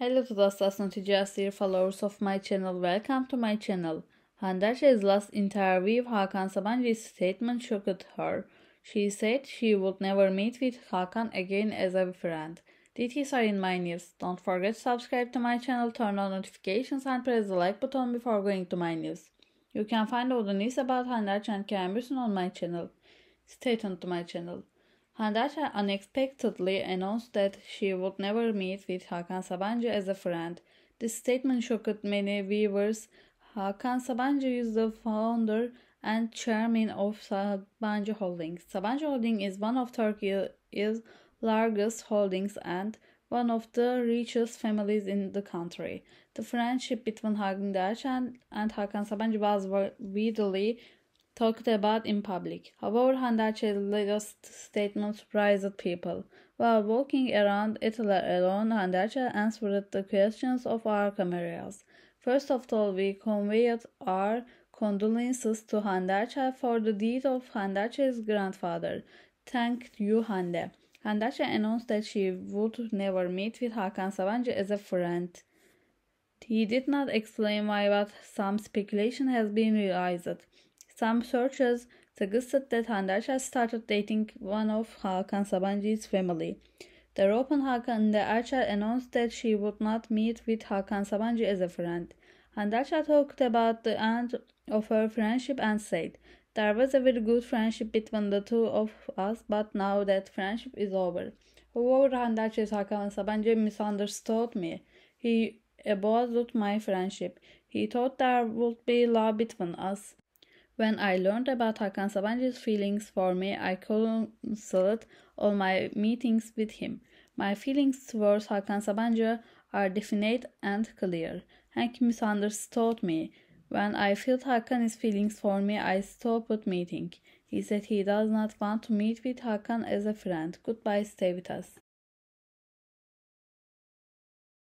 Hello to the Sasson TGS dear followers of my channel. Welcome to my channel. Handaja's last interview Hakan Sabancı's statement shocked her. She said she would never meet with Hakan again as a friend. Details are in my news. Don't forget to subscribe to my channel, turn on notifications and press the like button before going to my news. You can find all the news about Handaja and Camerson on my channel. Stay tuned to my channel. Handasha unexpectedly announced that she would never meet with Hakan Sabancı as a friend. This statement shocked many viewers. Hakan Sabancı is the founder and chairman of Sabancı Holdings. Sabancı Holding is one of Turkey's largest holdings and one of the richest families in the country. The friendship between Hakan Dash and, and Hakan Sabancı was widely talked about in public. However, Handace's latest statement surprised people. While walking around Italy alone, Handace answered the questions of our cameras. First of all, we conveyed our condolences to Handace for the death of Handace's grandfather. Thank you, Hande. Handace announced that she would never meet with Hakan Savanji as a friend. He did not explain why, but some speculation has been realized. Some searches suggested that Handarsha started dating one of Hakan Sabanji's family. The Open Hakan and Archer announced that she would not meet with Hakan Sabanji as a friend. Handarsha talked about the end of her friendship and said, There was a very good friendship between the two of us, but now that friendship is over. However, Handarsha's Hakan Sabancı misunderstood me. He abused my friendship. He thought there would be love between us. When I learned about Hakan Sabancı's feelings for me, I canceled all my meetings with him. My feelings towards Hakan Sabancı are definite and clear. Hank misunderstood me. When I felt Hakan's feelings for me, I stopped meeting. He said he does not want to meet with Hakan as a friend. Goodbye, stay with us.